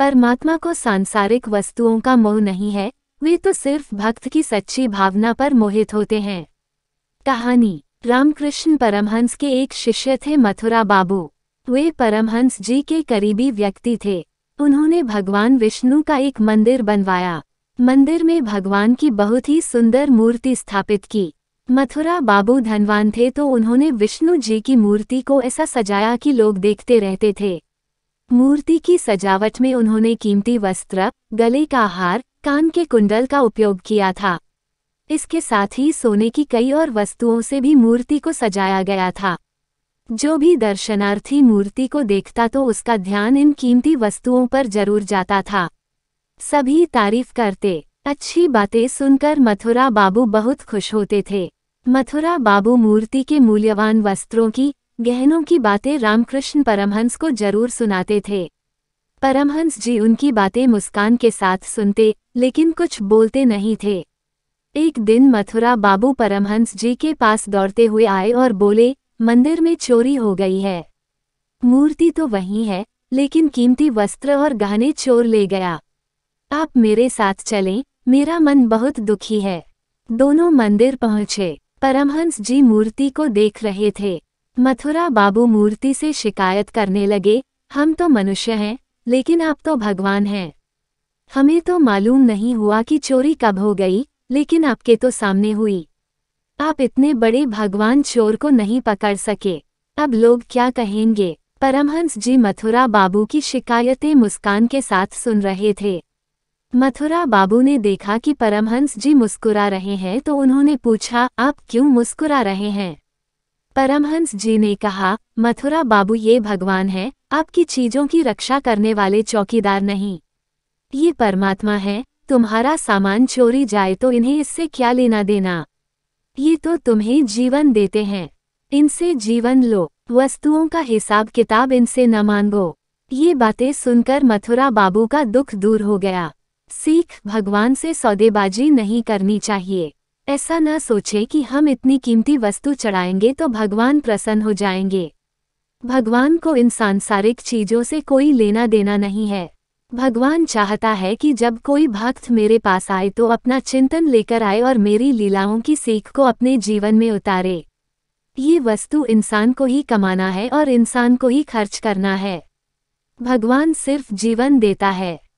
परमात्मा को सांसारिक वस्तुओं का मोह नहीं है वे तो सिर्फ भक्त की सच्ची भावना पर मोहित होते हैं कहानी रामकृष्ण परमहंस के एक शिष्य थे मथुरा बाबू वे परमहंस जी के करीबी व्यक्ति थे उन्होंने भगवान विष्णु का एक मंदिर बनवाया मंदिर में भगवान की बहुत ही सुंदर मूर्ति स्थापित की मथुरा बाबू धनवान थे तो उन्होंने विष्णु जी की मूर्ति को ऐसा सजाया कि लोग देखते रहते थे मूर्ति की सजावट में उन्होंने कीमती वस्त्र गले का हार कान के कुंडल का उपयोग किया था इसके साथ ही सोने की कई और वस्तुओं से भी मूर्ति को सजाया गया था जो भी दर्शनार्थी मूर्ति को देखता तो उसका ध्यान इन कीमती वस्तुओं पर जरूर जाता था सभी तारीफ करते अच्छी बातें सुनकर मथुरा बाबू बहुत खुश होते थे मथुरा बाबू मूर्ति के मूल्यवान वस्त्रों की गहनों की बातें रामकृष्ण परमहंस को जरूर सुनाते थे परमहंस जी उनकी बातें मुस्कान के साथ सुनते लेकिन कुछ बोलते नहीं थे एक दिन मथुरा बाबू परमहंस जी के पास दौड़ते हुए आए और बोले मंदिर में चोरी हो गई है मूर्ति तो वही है लेकिन कीमती वस्त्र और गहने चोर ले गया आप मेरे साथ चलें मेरा मन बहुत दुखी है दोनों मंदिर पहुंचे परमहंस जी मूर्ति को देख रहे थे मथुरा बाबू मूर्ति से शिकायत करने लगे हम तो मनुष्य हैं लेकिन आप तो भगवान हैं हमें तो मालूम नहीं हुआ कि चोरी कब हो गई लेकिन आपके तो सामने हुई आप इतने बड़े भगवान चोर को नहीं पकड़ सके अब लोग क्या कहेंगे परमहंस जी मथुरा बाबू की शिकायतें मुस्कान के साथ सुन रहे थे मथुरा बाबू ने देखा कि परमहंस जी मुस्कुरा रहे हैं तो उन्होंने पूछा आप क्यों मुस्कुरा रहे हैं परमहंस जी ने कहा मथुरा बाबू ये भगवान है आपकी चीजों की रक्षा करने वाले चौकीदार नहीं ये परमात्मा है तुम्हारा सामान चोरी जाए तो इन्हें इससे क्या लेना देना ये तो तुम्हें जीवन देते हैं इनसे जीवन लो वस्तुओं का हिसाब किताब इनसे न मांगो ये बातें सुनकर मथुरा बाबू का दुख दूर हो गया सीख भगवान से सौदेबाजी नहीं करनी चाहिए ऐसा न सोचे कि हम इतनी कीमती वस्तु चढ़ाएंगे तो भगवान प्रसन्न हो जाएंगे भगवान को इन सांसारिक चीजों से कोई लेना देना नहीं है भगवान चाहता है कि जब कोई भक्त मेरे पास आए तो अपना चिंतन लेकर आए और मेरी लीलाओं की सीख को अपने जीवन में उतारे ये वस्तु इंसान को ही कमाना है और इंसान को ही खर्च करना है भगवान सिर्फ जीवन देता है